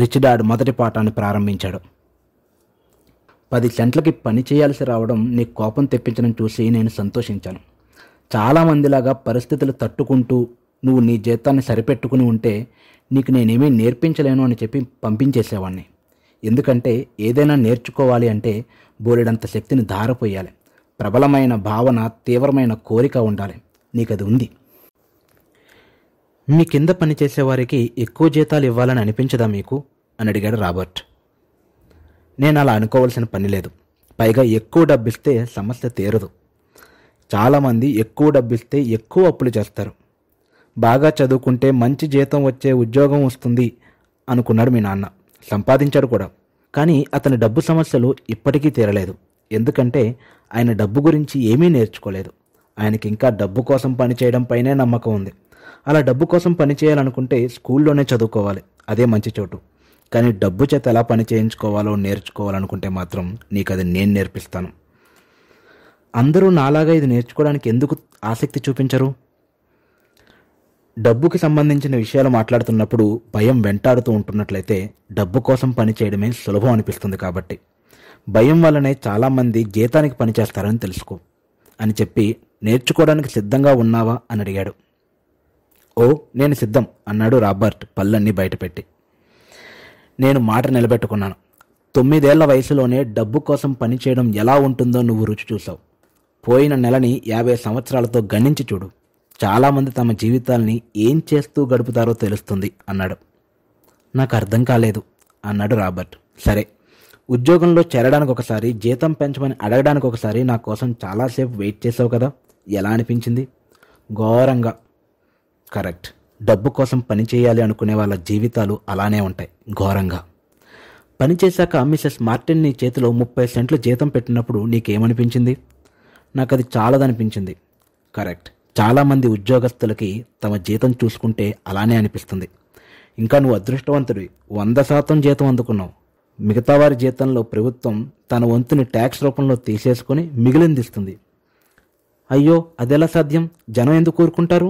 rich dad మొదటి పాఠాన్ని ప్రారంభించాడు పది సెంట్లకి పని చేయాల్సి రావడం నీ కోపం తెప్పించడం చూసి నేను సంతోషించాను చాలామందిలాగా పరిస్థితులు తట్టుకుంటూ నువ్వు నీ జీతాన్ని సరిపెట్టుకుని ఉంటే నీకు నేనేమీ నేర్పించలేను అని చెప్పి పంపించేసేవాడిని ఎందుకంటే ఏదైనా నేర్చుకోవాలి అంటే బోలెడంత శక్తిని ధారపోయాలి ప్రబలమైన భావన తీవ్రమైన కోరిక ఉండాలి నీకు అది ఉంది మీ కింద పనిచేసేవారికి ఎక్కువ జీతాలు ఇవ్వాలని అనిపించదా మీకు అని అడిగాడు రాబర్ట్ నేను అలా అనుకోవాల్సిన పని లేదు పైగా ఎక్కువ డబ్బిస్తే సమస్య తీరదు చాలామంది ఎక్కువ డబ్బిస్తే ఎక్కువ అప్పులు చేస్తారు బాగా చదువుకుంటే మంచి జీతం వచ్చే ఉద్యోగం వస్తుంది అనుకున్నాడు మీ నాన్న సంపాదించాడు కూడా కానీ అతని డబ్బు సమస్యలు ఇప్పటికీ తీరలేదు ఎందుకంటే ఆయన డబ్బు గురించి ఏమీ నేర్చుకోలేదు ఆయనకి ఇంకా డబ్బు కోసం పనిచేయడం పైనే నమ్మకం ఉంది అలా డబ్బు కోసం పని చేయాలనుకుంటే స్కూల్లోనే చదువుకోవాలి అదే మంచి చోటు కానీ డబ్బు చేత ఎలా పని చేయించుకోవాలో నేర్చుకోవాలనుకుంటే మాత్రం నీకు అది నేను నేర్పిస్తాను అందరూ నాలాగా ఇది నేర్చుకోవడానికి ఎందుకు ఆసక్తి చూపించరు డబ్బుకి సంబంధించిన విషయాలు మాట్లాడుతున్నప్పుడు భయం వెంటాడుతూ ఉంటున్నట్లయితే డబ్బు కోసం పని చేయడమే సులభం అనిపిస్తుంది కాబట్టి భయం వల్లనే చాలామంది జీతానికి పనిచేస్తారని తెలుసుకో అని చెప్పి నేర్చుకోవడానికి సిద్ధంగా ఉన్నావా అని అడిగాడు ఓ నేను సిద్ధం అన్నాడు రాబర్ట్ పళ్ళన్నీ బయటపెట్టి నేను మాట నిలబెట్టుకున్నాను తొమ్మిదేళ్ల వయసులోనే డబ్బు కోసం పనిచేయడం ఎలా ఉంటుందో నువ్వు రుచి చూసావు పోయిన నెలని యాభై సంవత్సరాలతో గణించి చూడు చాలామంది తమ జీవితాల్ని ఏం చేస్తూ గడుపుతారో తెలుస్తుంది అన్నాడు నాకు అర్థం కాలేదు అన్నాడు రాబర్ట్ సరే ఉద్యోగంలో చేరడానికి ఒకసారి జీతం పెంచమని అడగడానికి ఒకసారి నా కోసం చాలాసేపు వెయిట్ చేసావు కదా ఎలా అనిపించింది ఘోరంగా కరెక్ట్ డబ్బు కోసం పని చేయాలి అనుకునే వాళ్ళ జీవితాలు అలానే ఉంటాయి ఘోరంగా పని చేశాక మిసెస్ మార్టిన్ నీ చేతిలో ముప్పై సెంట్లు జీతం పెట్టినప్పుడు నీకేమనిపించింది నాకు అది చాలదనిపించింది కరెక్ట్ చాలామంది ఉద్యోగస్తులకి తమ జీతం చూసుకుంటే అలానే అనిపిస్తుంది ఇంకా నువ్వు అదృష్టవంతుడివి వంద శాతం జీతం అందుకున్నావు మిగతా వారి జీతంలో ప్రభుత్వం తన వంతుని ట్యాక్స్ రూపంలో తీసేసుకొని మిగిలిందిస్తుంది అయ్యో అదెలా సాధ్యం జనం ఎందుకు కోరుకుంటారు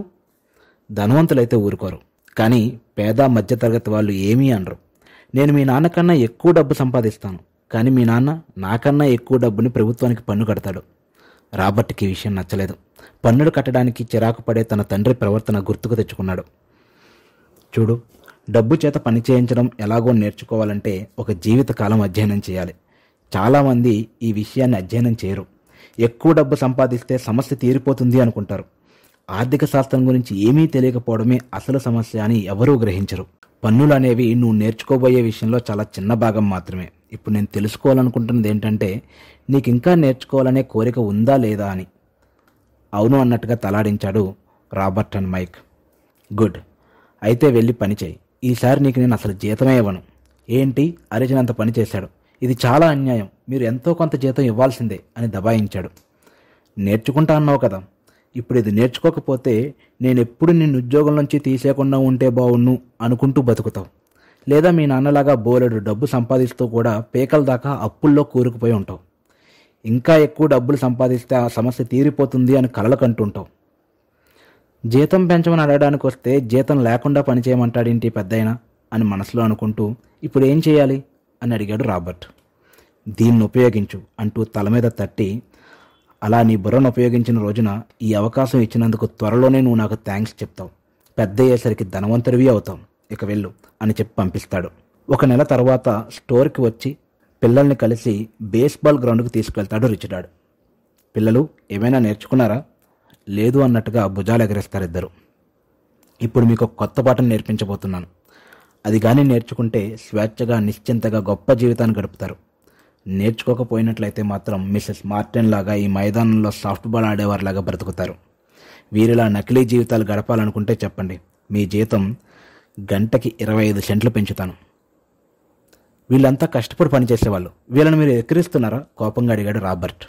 ధనవంతులైతే ఊరుకోరు కానీ పేద మధ్యతరగతి వాళ్ళు ఏమీ అనరు నేను మీ నాన్నకన్నా ఎక్కువ డబ్బు సంపాదిస్తాను కానీ మీ నాన్న నాకన్నా ఎక్కువ డబ్బుని ప్రభుత్వానికి పన్ను కడతాడు రాబర్ట్కి ఈ విషయం నచ్చలేదు పన్నులు కట్టడానికి చిరాకు పడే తన తండ్రి ప్రవర్తన గుర్తుకు తెచ్చుకున్నాడు చూడు డబ్బు చేత పని చేయించడం ఎలాగో నేర్చుకోవాలంటే ఒక జీవితకాలం అధ్యయనం చేయాలి చాలామంది ఈ విషయాన్ని అధ్యయనం చేయరు ఎక్కువ డబ్బు సంపాదిస్తే సమస్య తీరిపోతుంది అనుకుంటారు ఆర్థిక శాస్త్రం గురించి ఏమీ తెలియకపోవడమే అసలు సమస్య అని ఎవరూ గ్రహించరు పన్నులు అనేవి నువ్వు నేర్చుకోబోయే విషయంలో చాలా చిన్న భాగం మాత్రమే ఇప్పుడు నేను తెలుసుకోవాలనుకుంటున్నది ఏంటంటే నీకు ఇంకా నేర్చుకోవాలనే కోరిక ఉందా లేదా అని అవును అన్నట్టుగా తలాడించాడు రాబర్ట్ అండ్ మైక్ గుడ్ అయితే వెళ్ళి పని చేయి ఈసారి నీకు నేను అసలు జీతమే ఇవ్వను ఏంటి అరిచినంత పని చేశాడు ఇది చాలా అన్యాయం మీరు ఎంతో కొంత జీతం ఇవ్వాల్సిందే అని దబాయించాడు నేర్చుకుంటా అన్నావు కదా ఇప్పుడు ఇది నేర్చుకోకపోతే నేను ఎప్పుడు నిన్ను ఉద్యోగం నుంచి తీసేయకుండా ఉంటే బావుణ్ణు అనుకుంటూ బతుకుతావు లేదా మీ నాన్నలాగా బోలెడు డబ్బు సంపాదిస్తూ కూడా పేకల దాకా అప్పుల్లో కూరుకుపోయి ఉంటావు ఇంకా ఎక్కువ డబ్బులు సంపాదిస్తే ఆ సమస్య తీరిపోతుంది అని కలలు కంటుంటావు జీతం పెంచమని అడగడానికి వస్తే జీతం లేకుండా పనిచేయమంటాడేంటి పెద్దయినా అని మనసులో అనుకుంటూ ఇప్పుడు ఏం చేయాలి అని అడిగాడు రాబర్ట్ దీన్ని ఉపయోగించు అంటూ తల మీద తట్టి అలా నీ బుర్రను ఉపయోగించిన రోజున ఈ అవకాశం ఇచ్చినందుకు త్వరలోనే నువ్వు నాకు థ్యాంక్స్ చెప్తావు పెద్ద అయ్యేసరికి ధనవంతుడివి అవుతాం ఇక వెళ్ళు అని చెప్పి పంపిస్తాడు ఒక నెల తర్వాత స్టోర్కి వచ్చి పిల్లల్ని కలిసి బేస్బాల్ గ్రౌండ్కి తీసుకెళ్తాడు రిచిడాడు పిల్లలు ఏమైనా నేర్చుకున్నారా లేదు అన్నట్టుగా భుజాలు ఎగరేస్తారు ఇద్దరు ఇప్పుడు మీకు కొత్త పాటను నేర్పించబోతున్నాను అది కానీ నేర్చుకుంటే స్వేచ్ఛగా నిశ్చింతగా గొప్ప జీవితాన్ని గడుపుతారు నేర్చుకోకపోయినట్లయితే మాత్రం మిస్సెస్ మార్టిన్ లాగా ఈ మైదానంలో సాఫ్ట్ బాల్ ఆడేవారిలాగా బ్రతుకుతారు వీరిలా నకిలీ జీవితాలు గడపాలనుకుంటే చెప్పండి మీ జీతం గంటకి ఇరవై ఐదు సెంట్లు పెంచుతాను వీళ్ళంతా కష్టపడి పనిచేసేవాళ్ళు వీళ్ళని మీరు ఎక్కిరిస్తున్నారా కోపంగా అడిగాడు రాబర్ట్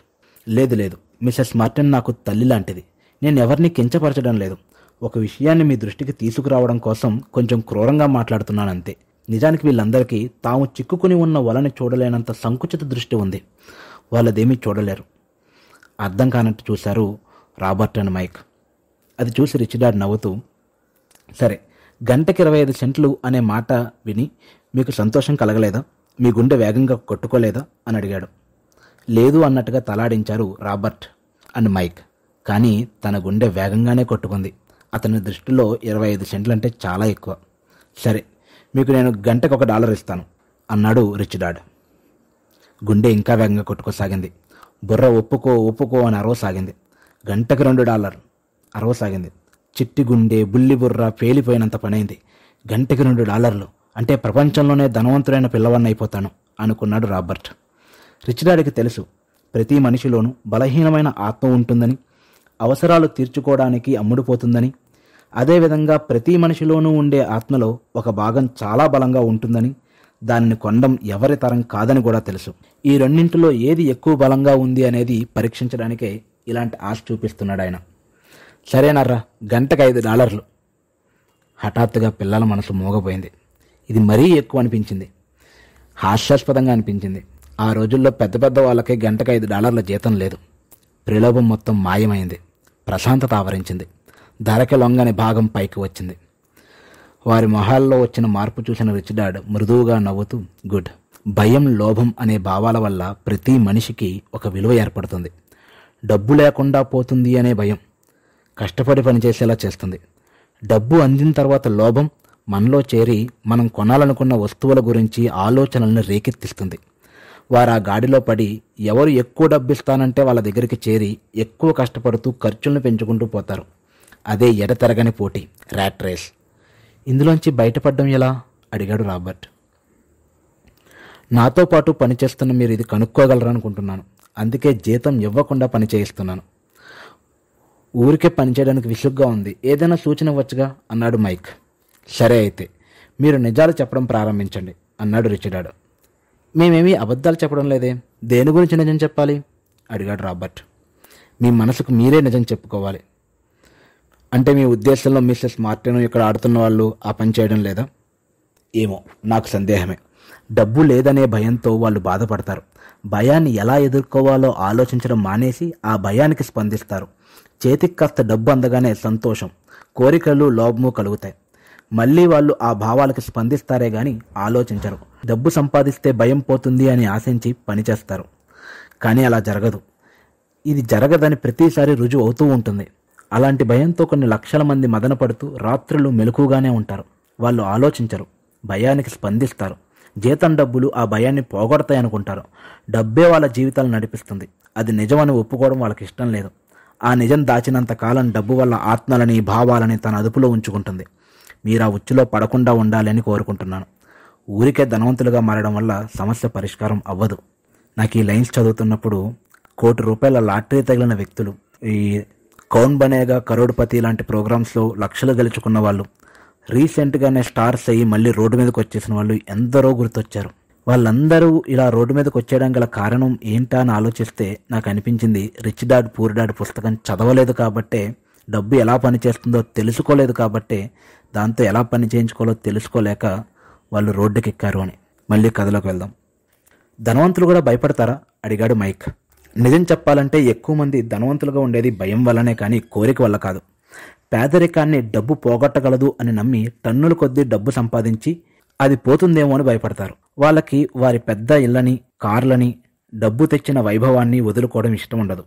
లేదు లేదు మిస్సెస్ మార్టిన్ నాకు తల్లి లాంటిది నేను ఎవరిని కించపరచడం లేదు ఒక విషయాన్ని మీ దృష్టికి తీసుకురావడం కోసం కొంచెం క్రూరంగా మాట్లాడుతున్నానంతే నిజానికి వీళ్ళందరికీ తాము చిక్కుకుని ఉన్న వలని చూడలేనంత సంకుచిత దృష్టి ఉంది వాళ్ళదేమీ చూడలేరు అర్థం కానట్టు చూశారు రాబర్ట్ అండ్ మైక్ అది చూసి రిచిడాడ్ నవ్వుతూ సరే గంటకి ఇరవై ఐదు సెంట్లు అనే మాట విని మీకు సంతోషం కలగలేదా మీ గుండె వేగంగా కొట్టుకోలేదా అని అడిగాడు లేదు అన్నట్టుగా తలాడించారు రాబర్ట్ అండ్ మైక్ కానీ తన గుండె వేగంగానే కొట్టుకుంది అతని దృష్టిలో ఇరవై ఐదు సెంట్లు అంటే చాలా ఎక్కువ సరే మీకు నేను గంటకు ఒక డాలర్ ఇస్తాను అన్నాడు రిచ్ డాడ్ గుండె ఇంకా వేగంగా కొట్టుకోసాగింది బుర్ర ఒప్పుకో ఒప్పుకో అని అరవసాగింది గంటకు రెండు డాలర్ అరవసాగింది చిట్టి గుండె బుల్లి బుర్ర పేలిపోయినంత పనైంది గంటకి రెండు డాలర్లు అంటే ప్రపంచంలోనే ధనవంతుడైన పిల్లవాడిని అయిపోతాను అనుకున్నాడు రాబర్ట్ రిచ్ డాడీకి తెలుసు ప్రతి మనిషిలోనూ బలహీనమైన ఆత్మ ఉంటుందని అవసరాలు తీర్చుకోవడానికి అమ్ముడుపోతుందని అదేవిధంగా ప్రతి మనిషిలోనూ ఉండే ఆత్మలో ఒక భాగం చాలా బలంగా ఉంటుందని దానిని కొండం ఎవరి తరం కాదని కూడా తెలుసు ఈ రెండింటిలో ఏది ఎక్కువ బలంగా ఉంది అనేది పరీక్షించడానికే ఇలాంటి ఆశ చూపిస్తున్నాడు ఆయన సరేనర్రా గంటకు ఐదు డాలర్లు హఠాత్తుగా పిల్లల మనసు మోగపోయింది ఇది మరీ ఎక్కువ అనిపించింది హాస్యాస్పదంగా అనిపించింది ఆ రోజుల్లో పెద్ద పెద్ద వాళ్ళకి గంటకు ఐదు డాలర్ల జీతం లేదు ప్రలోభం మొత్తం మాయమైంది ప్రశాంతత ఆవరించింది ధరకి లొంగని భాగం పైకి వచ్చింది వారి మొహాల్లో వచ్చిన మార్పు చూసిన రిచర్డాడ్ మృదువుగా నవ్వుతూ గుడ్ భయం లోభం అనే భావాల వల్ల ప్రతి మనిషికి ఒక విలువ ఏర్పడుతుంది డబ్బు లేకుండా పోతుంది అనే భయం కష్టపడి పనిచేసేలా చేస్తుంది డబ్బు అందిన తర్వాత లోభం మనలో చేరి మనం కొనాలనుకున్న వస్తువుల గురించి ఆలోచనలను రేకెత్తిస్తుంది వారు ఆ గాడిలో పడి ఎవరు ఎక్కువ డబ్బు ఇస్తానంటే వాళ్ళ దగ్గరికి చేరి ఎక్కువ కష్టపడుతూ ఖర్చులను పెంచుకుంటూ పోతారు అదే ఎడతెరగని పోటీ ర్యాట్ రేస్ ఇందులోంచి బయటపడడం ఎలా అడిగాడు రాబర్ట్ నాతో పాటు పనిచేస్తున్న మీరు ఇది కనుక్కోగలరనుకుంటున్నాను అందుకే జీతం ఇవ్వకుండా పని చేయిస్తున్నాను ఊరికే పనిచేయడానికి విసుగ్గా ఉంది ఏదైనా సూచన ఇవ్వచ్చుగా అన్నాడు మైక్ సరే అయితే మీరు నిజాలు చెప్పడం ప్రారంభించండి అన్నాడు రిచర్డాడు మేమేమీ అబద్ధాలు చెప్పడం లేదే దేని గురించి నిజం చెప్పాలి అడిగాడు రాబర్ట్ మీ మనసుకు మీరే నిజం చెప్పుకోవాలి అంటే మీ ఉద్దేశంలో మిస్సెస్ మార్టిన్ ఇక్కడ ఆడుతున్న వాళ్ళు ఆ పని చేయడం లేదా ఏమో నాకు సందేహమే డబ్బు లేదనే భయంతో వాళ్ళు బాధపడతారు భయాన్ని ఎలా ఎదుర్కోవాలో ఆలోచించడం మానేసి ఆ భయానికి స్పందిస్తారు చేతికి కాస్త డబ్బు అందగానే సంతోషం కోరికలు లోభము కలుగుతాయి మళ్ళీ వాళ్ళు ఆ భావాలకు స్పందిస్తారే గాని ఆలోచించరు డబ్బు సంపాదిస్తే భయం పోతుంది అని ఆశించి పనిచేస్తారు కానీ అలా జరగదు ఇది జరగదని ప్రతిసారి రుజువు అవుతూ ఉంటుంది అలాంటి భయంతో కొన్ని లక్షల మంది మదనపడుతూ రాత్రులు మెలకుగానే ఉంటారు వాళ్ళు ఆలోచించరు భయానికి స్పందిస్తారు జీతం డబ్బులు ఆ భయాన్ని పోగొడతాయనుకుంటారు డబ్బే వాళ్ళ జీవితాలు నడిపిస్తుంది అది నిజమని ఒప్పుకోవడం వాళ్ళకి ఇష్టం లేదు ఆ నిజం దాచినంత కాలం డబ్బు వల్ల ఆత్మలని భావాలని తన అదుపులో ఉంచుకుంటుంది మీరు ఆ ఉచ్చులో పడకుండా ఉండాలని కోరుకుంటున్నాను ఊరికే ధనవంతులుగా మారడం వల్ల సమస్య పరిష్కారం అవ్వదు నాకు ఈ లైన్స్ చదువుతున్నప్పుడు కోటి రూపాయల లాటరీ తగిలిన వ్యక్తులు ఈ కౌన్ బనేగా కరోడ్పతి లాంటి ప్రోగ్రామ్స్లో లక్షలు గెలుచుకున్న వాళ్ళు రీసెంట్గానే స్టార్స్ అయ్యి మళ్ళీ రోడ్డు మీదకి వచ్చేసిన వాళ్ళు ఎందరో గుర్తొచ్చారు వాళ్ళందరూ ఇలా రోడ్డు మీదకి వచ్చేయడం గల కారణం ఏంటా అని ఆలోచిస్తే నాకు అనిపించింది రిచ్ డాడ్ పూర్ డాడ్ పుస్తకం చదవలేదు కాబట్టే డబ్బు ఎలా పనిచేస్తుందో తెలుసుకోలేదు కాబట్టే దాంతో ఎలా పని చేయించుకోవాలో తెలుసుకోలేక వాళ్ళు రోడ్డుకి ఎక్కారు అని మళ్ళీ కథలోకి వెళ్దాం ధనవంతులు కూడా భయపడతారా అడిగాడు మైక్ నిజం చెప్పాలంటే ఎక్కువ మంది ధనవంతులుగా ఉండేది భయం వల్లనే కానీ కోరిక వల్ల కాదు పేదరికాన్ని డబ్బు పోగొట్టగలదు అని నమ్మి టన్నుల కొద్దీ డబ్బు సంపాదించి అది పోతుందేమో అని భయపడతారు వాళ్ళకి వారి పెద్ద ఇళ్ళని కార్లని డబ్బు తెచ్చిన వైభవాన్ని వదులుకోవడం ఇష్టం ఉండదు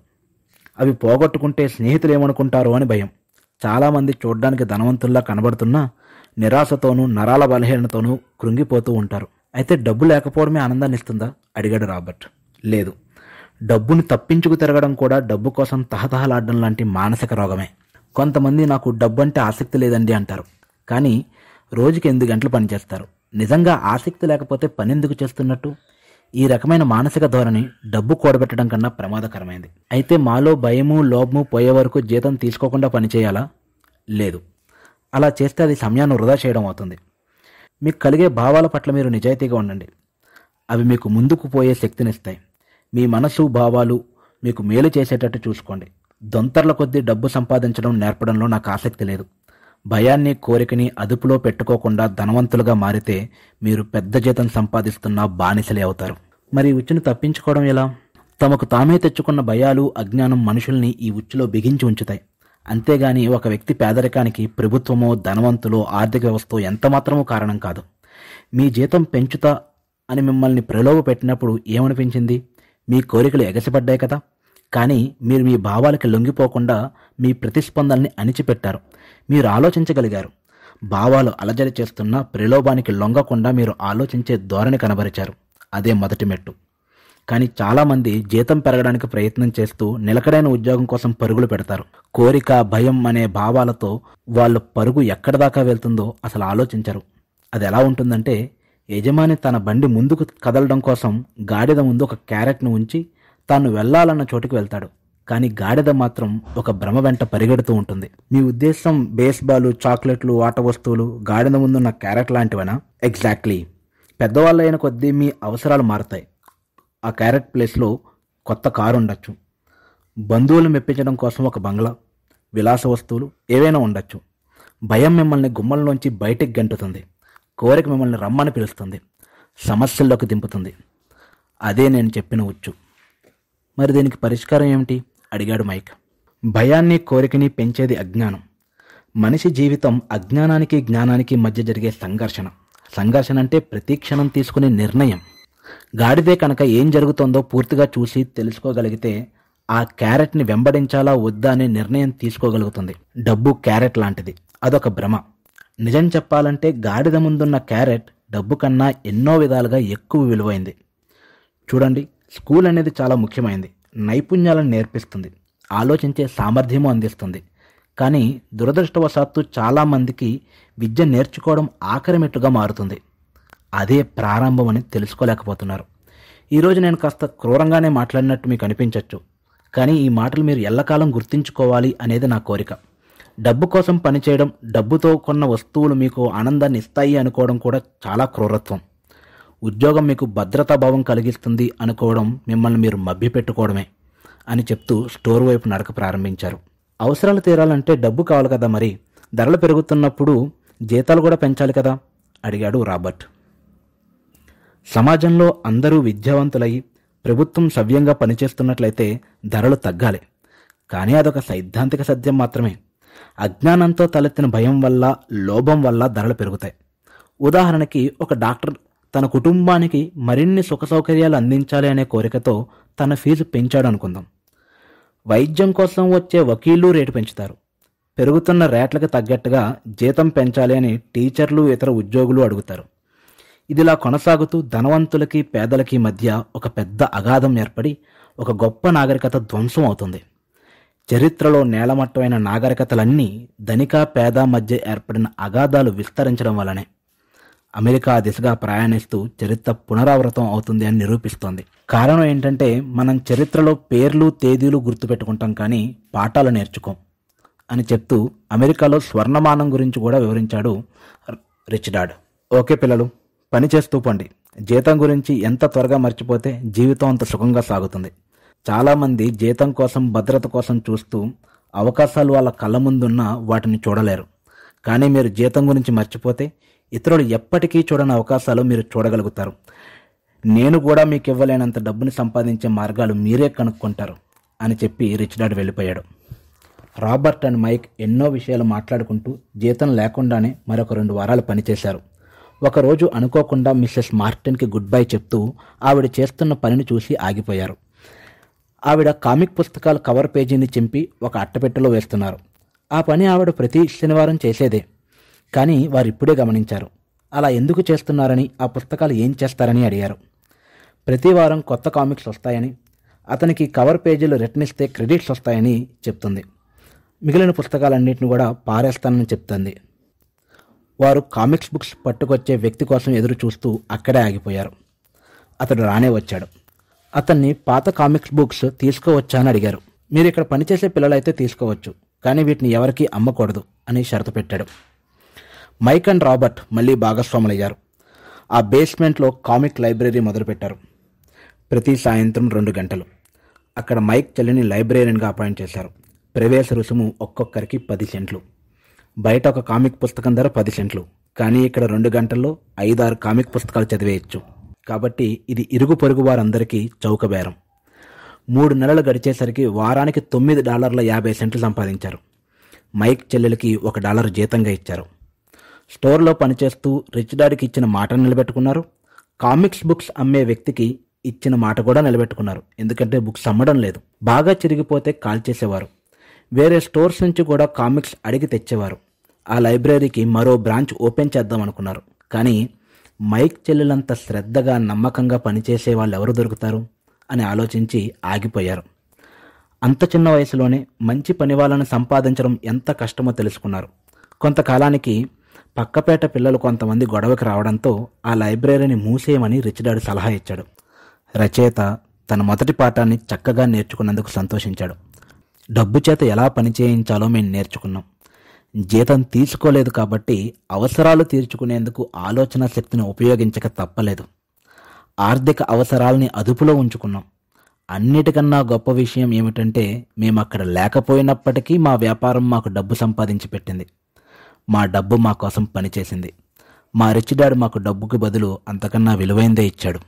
అవి పోగొట్టుకుంటే స్నేహితులు ఏమనుకుంటారో అని భయం చాలామంది చూడ్డానికి ధనవంతుల్లా కనబడుతున్నా నిరాశతోనూ నరాల బలహీనతోనూ కృంగిపోతూ ఉంటారు అయితే డబ్బు లేకపోవడమే ఆనందాన్ని ఇస్తుందా అడిగాడు రాబర్ట్ లేదు డబ్బుని తప్పించుకు తిరగడం కూడా డబ్బు కోసం తహతహలాడడం లాంటి మానసిక రోగమే కొంతమంది నాకు డబ్బు అంటే ఆసక్తి లేదండి అంటారు కానీ రోజుకి ఎనిమిది గంటలు పనిచేస్తారు నిజంగా ఆసక్తి లేకపోతే పనెందుకు చేస్తున్నట్టు ఈ రకమైన మానసిక ధోరణి డబ్బు కూడబెట్టడం కన్నా ప్రమాదకరమైంది అయితే మాలో భయము లోభము పోయే వరకు జీతం తీసుకోకుండా పనిచేయాలా లేదు అలా చేస్తే అది సమయాన్ని వృధా చేయడం అవుతుంది మీకు కలిగే భావాల పట్ల మీరు నిజాయితీగా ఉండండి అవి మీకు ముందుకు పోయే శక్తినిస్తాయి మీ మనసు భావాలు మీకు మేలు చేసేటట్టు చూసుకోండి దొంతర్ల కొద్దీ డబ్బు సంపాదించడం నేర్పడంలో నాకు ఆసక్తి లేదు భయాన్ని కోరికని అదుపులో పెట్టుకోకుండా ధనవంతులుగా మారితే మీరు పెద్ద జీతం సంపాదిస్తున్న బానిసలే అవుతారు మరి ఉచ్చును తప్పించుకోవడం ఎలా తమకు తామే తెచ్చుకున్న భయాలు అజ్ఞానం మనుషుల్ని ఈ ఉచ్చులో బిగించి ఉంచుతాయి అంతేగాని ఒక వ్యక్తి పేదరికానికి ప్రభుత్వమో ధనవంతులో ఆర్థిక వ్యవస్థ ఎంతమాత్రమూ కారణం కాదు మీ జీతం పెంచుతా అని మిమ్మల్ని ప్రలోభ పెట్టినప్పుడు ఏమనిపించింది మీ కోరికలు ఎగసిపడ్డాయి కదా కానీ మీరు మీ భావాలకి లొంగిపోకుండా మీ ప్రతిస్పందనని అణిచిపెట్టారు మీరు ఆలోచించగలిగారు భావాలు అలజడి చేస్తున్న ప్రలోభానికి లొంగకుండా మీరు ఆలోచించే ధోరణి కనబరిచారు అదే మొదటి మెట్టు కానీ చాలామంది జీతం పెరగడానికి ప్రయత్నం చేస్తూ నిలకడైన ఉద్యోగం కోసం పరుగులు పెడతారు కోరిక భయం అనే భావాలతో వాళ్ళు పరుగు ఎక్కడిదాకా వెళ్తుందో అసలు ఆలోచించరు అది ఎలా ఉంటుందంటే యజమాని తన బండి ముందుకు కదలడం కోసం గాడిద ముందు ఒక క్యారెట్ను ఉంచి తాను వెళ్లాలన్న చోటుకి వెళ్తాడు కానీ గాడిద మాత్రం ఒక భ్రమ వెంట పరిగెడుతూ ఉంటుంది మీ ఉద్దేశం బేస్బాల్ చాక్లెట్లు ఆట వస్తువులు గాడిద ముందున్న క్యారెట్ లాంటివనా ఎగ్జాక్ట్లీ పెద్దవాళ్ళు అయిన కొద్దీ మీ అవసరాలు మారుతాయి ఆ క్యారెట్ ప్లేస్లో కొత్త కారు ఉండొచ్చు బంధువులు మెప్పించడం కోసం ఒక బంగ్లా విలాస వస్తువులు ఏవైనా ఉండొచ్చు భయం మిమ్మల్ని గుమ్మల నుంచి బయటికి గంటుతుంది కోరిక మిమ్మల్ని రమ్మని పిలుస్తుంది సమస్యల్లోకి దింపుతుంది అదే నేను చెప్పిన ఉచ్చు మరి దీనికి పరిష్కారం ఏమిటి అడిగాడు మైక్ భయాన్ని కోరికని పెంచేది అజ్ఞానం మనిషి జీవితం అజ్ఞానానికి జ్ఞానానికి మధ్య జరిగే సంఘర్షణ సంఘర్షణ అంటే ప్రతి క్షణం తీసుకునే నిర్ణయం గాడిదే కనుక ఏం జరుగుతుందో పూర్తిగా చూసి తెలుసుకోగలిగితే ఆ క్యారెట్ని వెంబడించాలా వద్దా అనే నిర్ణయం తీసుకోగలుగుతుంది డబ్బు క్యారెట్ లాంటిది అదొక భ్రమ నిజం చెప్పాలంటే గాడిద ముందున్న క్యారెట్ డబ్బు కన్నా ఎన్నో విధాలుగా ఎక్కువ విలువైంది చూడండి స్కూల్ అనేది చాలా ముఖ్యమైంది నైపుణ్యాలను నేర్పిస్తుంది ఆలోచించే సామర్థ్యము అందిస్తుంది కానీ దురదృష్టవశాత్తు చాలామందికి విద్య నేర్చుకోవడం ఆఖరిమెట్టుగా మారుతుంది అదే ప్రారంభం అని తెలుసుకోలేకపోతున్నారు ఈరోజు నేను కాస్త క్రూరంగానే మాట్లాడినట్టు మీకు అనిపించవచ్చు కానీ ఈ మాటలు మీరు ఎల్లకాలం గుర్తుంచుకోవాలి అనేది నా కోరిక డబ్బు కోసం పనిచేయడం డబ్బుతో కొన్న వస్తువులు మీకు ఆనందాన్ని ఇస్తాయి అనుకోవడం కూడా చాలా క్రూరత్వం ఉద్యోగం మీకు భద్రతాభావం కలిగిస్తుంది అనుకోవడం మిమ్మల్ని మీరు మభ్యపెట్టుకోవడమే అని చెప్తూ స్టోర్ వైపు నడక ప్రారంభించారు అవసరాలు తీరాలంటే డబ్బు కావాలి కదా మరి ధరలు పెరుగుతున్నప్పుడు జీతాలు కూడా పెంచాలి కదా అడిగాడు రాబర్ట్ సమాజంలో అందరూ విద్యావంతులై ప్రభుత్వం సవ్యంగా పనిచేస్తున్నట్లయితే ధరలు తగ్గాలి కానీ అదొక సైద్ధాంతిక సత్యం మాత్రమే అజ్ఞానంతో తలెత్తిన భయం వల్ల లోభం వల్ల ధరలు పెరుగుతాయి ఉదాహరణకి ఒక డాక్టర్ తన కుటుంబానికి మరిన్ని సుఖ సౌకర్యాలు అందించాలి అనే కోరికతో తన ఫీజు పెంచాడు అనుకుందాం వైద్యం కోసం వచ్చే వకీళ్ళు రేటు పెంచుతారు పెరుగుతున్న రేట్లకు తగ్గట్టుగా జీతం పెంచాలి అని టీచర్లు ఇతర ఉద్యోగులు అడుగుతారు ఇదిలా కొనసాగుతూ ధనవంతులకి పేదలకి మధ్య ఒక పెద్ద అగాధం ఏర్పడి ఒక గొప్ప నాగరికత ధ్వంసం అవుతుంది చరిత్రలో నేలమట్టమైన నాగరికతలన్నీ ధనిక పేద మధ్య ఏర్పడిన అగాధాలు విస్తరించడం వలనే అమెరికా దిశగా ప్రయాణిస్తూ చరిత్ర పునరావృతం అవుతుంది అని నిరూపిస్తోంది కారణం ఏంటంటే మనం చరిత్రలో పేర్లు తేదీలు గుర్తుపెట్టుకుంటాం కానీ పాఠాలు నేర్చుకోం అని చెప్తూ అమెరికాలో స్వర్ణమానం గురించి కూడా వివరించాడు రిచ్ డాడ్ ఓకే పిల్లలు పని చేస్తూ పండి జీతం గురించి ఎంత త్వరగా మర్చిపోతే జీవితం అంత సుఖంగా సాగుతుంది చాలామంది జీతం కోసం భద్రత కోసం చూస్తూ అవకాశాలు వాళ్ళ కళ్ళ ముందున్న వాటిని చూడలేరు కానీ మీరు జీతం గురించి మర్చిపోతే ఇతరులు ఎప్పటికీ చూడని అవకాశాలు మీరు చూడగలుగుతారు నేను కూడా మీకు ఇవ్వలేనంత డబ్బుని సంపాదించే మార్గాలు మీరే కనుక్కుంటారు అని చెప్పి రిచ్ డాడ్ వెళ్ళిపోయాడు రాబర్ట్ అండ్ మైక్ ఎన్నో విషయాలు మాట్లాడుకుంటూ జీతం లేకుండానే మరొక రెండు వారాలు పనిచేశారు ఒకరోజు అనుకోకుండా మిస్సెస్ మార్టిన్కి గుడ్ బై చెప్తూ ఆవిడ చేస్తున్న పనిని చూసి ఆగిపోయారు ఆవిడ కామిక్ పుస్తకాల కవర్ పేజీని చింపి ఒక అట్టపెట్టెలో వేస్తున్నారు ఆ పని ఆవిడ ప్రతి శనివారం చేసేదే కానీ వారిప్పుడే గమనించారు అలా ఎందుకు చేస్తున్నారని ఆ పుస్తకాలు ఏం చేస్తారని అడిగారు ప్రతి వారం కొత్త కామిక్స్ వస్తాయని అతనికి కవర్ పేజీలు రిటర్న్ ఇస్తే క్రెడిట్స్ వస్తాయని చెప్తుంది మిగిలిన పుస్తకాలన్నింటిని కూడా పారేస్తానని చెప్తుంది వారు కామిక్స్ బుక్స్ పట్టుకొచ్చే వ్యక్తి కోసం ఎదురు చూస్తూ అక్కడే ఆగిపోయారు అతడు రానే వచ్చాడు అతన్ని పాత కామిక్స్ బుక్స్ తీసుకువచ్చా అని అడిగారు మీరు ఇక్కడ పనిచేసే పిల్లలైతే తీసుకోవచ్చు కానీ వీటిని ఎవరికీ అమ్మకూడదు అని షరతు పెట్టాడు మైక్ అండ్ రాబర్ట్ మళ్ళీ భాగస్వాములయ్యారు ఆ బేస్మెంట్లో కామిక్ లైబ్రరీ మొదలుపెట్టారు ప్రతి సాయంత్రం రెండు గంటలు అక్కడ మైక్ చెల్లిని లైబ్రేరియన్గా అపాయింట్ చేశారు ప్రవేశ రుసుము ఒక్కొక్కరికి పది సెంట్లు బయట ఒక కామిక్ పుస్తకం ధర పది సెంట్లు కానీ ఇక్కడ రెండు గంటల్లో ఐదారు కామిక్ పుస్తకాలు చదివేయచ్చు కాబట్టి ఇది ఇరుగు పొరుగు వారందరికీ చౌకబేరం మూడు నెలలు గడిచేసరికి వారానికి తొమ్మిది డాలర్ల యాభై సెంట్లు సంపాదించారు మైక్ చెల్లెలకి ఒక డాలర్ జీతంగా ఇచ్చారు స్టోర్లో పనిచేస్తూ రిచ్ డాడీకి ఇచ్చిన మాటను నిలబెట్టుకున్నారు కామిక్స్ బుక్స్ అమ్మే వ్యక్తికి ఇచ్చిన మాట కూడా నిలబెట్టుకున్నారు ఎందుకంటే బుక్స్ అమ్మడం లేదు బాగా చిరిగిపోతే కాల్ చేసేవారు వేరే స్టోర్స్ నుంచి కూడా కామిక్స్ అడిగి తెచ్చేవారు ఆ లైబ్రరీకి మరో బ్రాంచ్ ఓపెన్ చేద్దాం అనుకున్నారు కానీ మైక్ చెల్లెలంత శ్రద్ధగా నమ్మకంగా పనిచేసే వాళ్ళు ఎవరు దొరుకుతారు అని ఆలోచించి ఆగిపోయారు అంత చిన్న వయసులోనే మంచి పని వాళ్ళని సంపాదించడం ఎంత కష్టమో తెలుసుకున్నారు కొంతకాలానికి పక్కపేట పిల్లలు కొంతమంది గొడవకి రావడంతో ఆ లైబ్రరీని మూసేయమని డాడ్ సలహా ఇచ్చాడు రచయిత తన మొదటి పాఠాన్ని చక్కగా నేర్చుకున్నందుకు సంతోషించాడు డబ్బు చేత ఎలా పని చేయించాలో మేము నేర్చుకున్నాం జీతం తీసుకోలేదు కాబట్టి అవసరాలు తీర్చుకునేందుకు ఆలోచన శక్తిని ఉపయోగించక తప్పలేదు ఆర్థిక అవసరాలని అదుపులో ఉంచుకున్నాం అన్నిటికన్నా గొప్ప విషయం ఏమిటంటే మేము అక్కడ లేకపోయినప్పటికీ మా వ్యాపారం మాకు డబ్బు సంపాదించి పెట్టింది మా డబ్బు మా కోసం పనిచేసింది మా రిచ్ డాడ్ మాకు డబ్బుకి బదులు అంతకన్నా విలువైందే ఇచ్చాడు